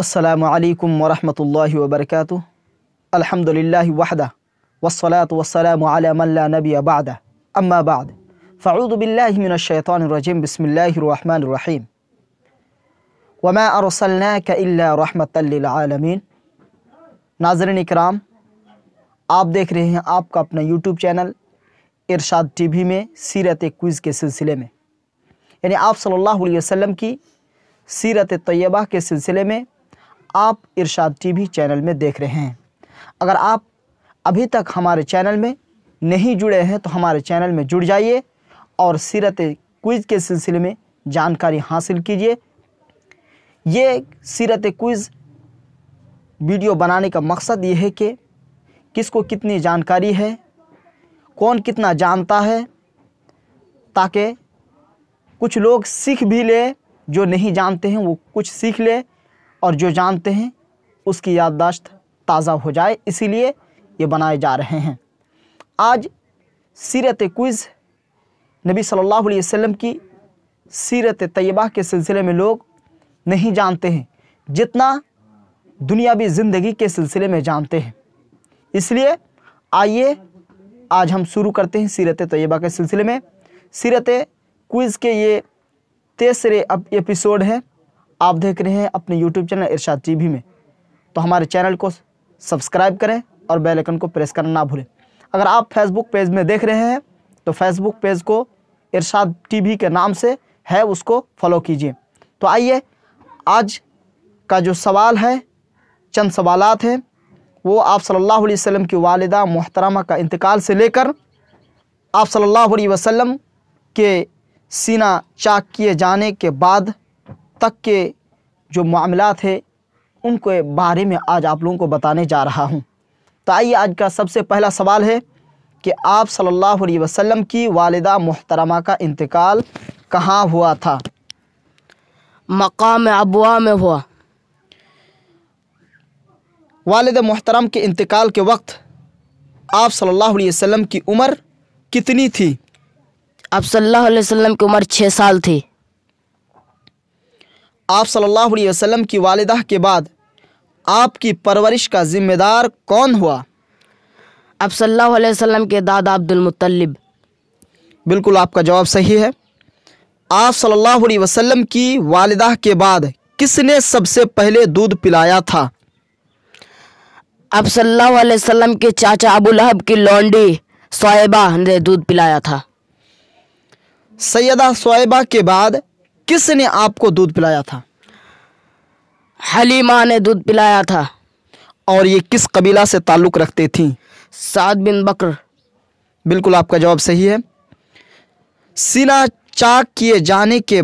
السلام علیکم ورحمۃ اللہ وبرکاتہ الحمد للہ بعد فعوذ باللہ من الشیطان الرجیم بسم اللہ الرحمن الرحیم وما ارسلناک الا رحمتا للعالمین ناظرین اکرام آپ دیکھ رہے ہیں آپ کا اپنا YouTube channel Irshad T V میں سیرت کوئز کے سلسلے میں یعنی آپ صلی اللہ علیہ وسلم کی سیرت طیبہ کے سلسلے میں آپ ارشاد ٹی وی چینل میں دیکھ رہے ہیں اگر آپ ابھی تک ہمارے چینل میں نہیں جڑے ہیں تو ہمارے چینل میں جڑ جائیے اور سیرت کوئز کے سلسلے میں جانکاری حاصل کیجیے یہ سیرت کوئز ویڈیو بنانے کا مقصد یہ ہے کہ کس کو کتنی جانکاری ہے کون کتنا جانتا ہے تاکہ کچھ لوگ سیکھ بھی لے جو نہیں جانتے ہیں وہ کچھ سیکھ لے اور جو جانتے ہیں اس کی یادداشت تازہ ہو جائے اسی لیے یہ بنائے جا رہے ہیں آج سیرت کوئز نبی صلی اللہ علیہ وسلم کی سیرت طیبہ کے سلسلے میں لوگ نہیں جانتے ہیں جتنا دنیاوی زندگی کے سلسلے میں جانتے ہیں اس لیے آئیے آج ہم شروع کرتے ہیں سیرت طیبہ کے سلسلے میں سیرت کوئز کے یہ تیسرے ایپیسوڈ ہیں آپ دیکھ رہے ہیں اپنے YouTube channel Irshad T G V میں تو ہمارے چینل کو سبسکرائب کریں اور بیل ایکن کو پریس کرنا نہ بھولیں اگر آپ فیس بک پیج میں دیکھ رہے ہیں تو فیس بک پیج کو ارشاد ٹی وی کے نام سے ہے اس کو فالو کیجیے تو آئیے آج کا جو سوال ہے چند سوالات ہیں وہ آپ صلی اللہ علیہ وسلم کی والدہ محترمہ کا انتقال سے لے کر آپ صلی اللہ علیہ وسلم کے سینہ چاک کیے جانے کے بعد تک کے جو معاملات ہے ان کے بارے میں آج آپ لوگوں کو بتانے جا رہا ہوں تو آئیے آج کا سب سے پہلا سوال ہے کہ آپ صلی اللہ علیہ وسلم کی والدہ محترمہ کا انتقال کہاں ہوا تھا مقام ابوا میں ہوا والد محترم کے انتقال کے وقت آپ صلی اللہ علیہ وسلم کی عمر کتنی تھی آپ صلی اللہ علیہ وسلم کی عمر چھ سال تھی آپ صلی اللہ علیہ وسلم کی والدہ کے بعد آپ کی پرورش کا ذمہ دار کون ہوا آپ صلی اللہ علیہ وسلم کے دادا عبد المطلب بالکل آپ کا جواب صحیح ہے آپ صلی اللہ علیہ وسلم کی والدہ کے بعد کس نے سب سے پہلے دودھ پلایا تھا اب صلی اللہ علیہ وسلم کے چاچا ابو لہب کی لونڈی صاحبہ نے دودھ پلایا تھا سیدہ صعیبہ کے بعد کس نے آپ کو دودھ پلایا تھا حلیمہ نے دودھ پلایا تھا اور یہ کس قبیلہ سے تعلق چاک تھی جانے کے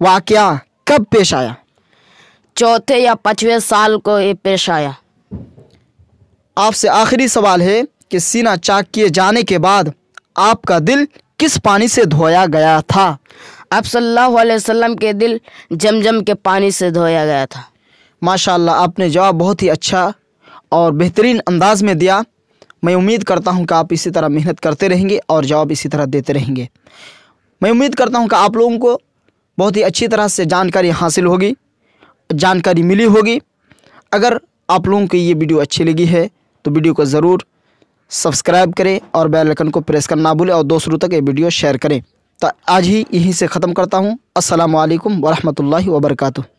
واقعہ کب پیش آیا چوتھے یا پچھوے سال کو یہ پیش آیا آپ سے آخری سوال ہے کہ سینہ چاک کیے جانے کے بعد آپ کا دل کس پانی سے دھویا گیا تھا آپ صلی اللہ علیہ وسلم کے دل جم جم کے پانی سے دھویا گیا تھا ماشاء اللہ آپ نے جواب بہت ہی اچھا اور بہترین انداز میں دیا میں امید کرتا ہوں کہ آپ اسی طرح محنت کرتے رہیں گے اور جواب اسی طرح دیتے رہیں گے میں امید کرتا ہوں کہ آپ لوگوں کو بہت ہی اچھی طرح سے جانکاری حاصل ہوگی جانکاری ملی ہوگی اگر آپ لوگوں کی یہ ویڈیو اچھی لگی ہے تو ویڈیو کو ضرور سبسکرائب کریں اور بیل بیلیکن کو پریس کرنا نہ بھولیں اور دوسروں تک یہ ویڈیو شیئر کریں تو آج ہی یہی سے ختم کرتا ہوں السلام علیکم ورحمۃ اللہ وبرکاتہ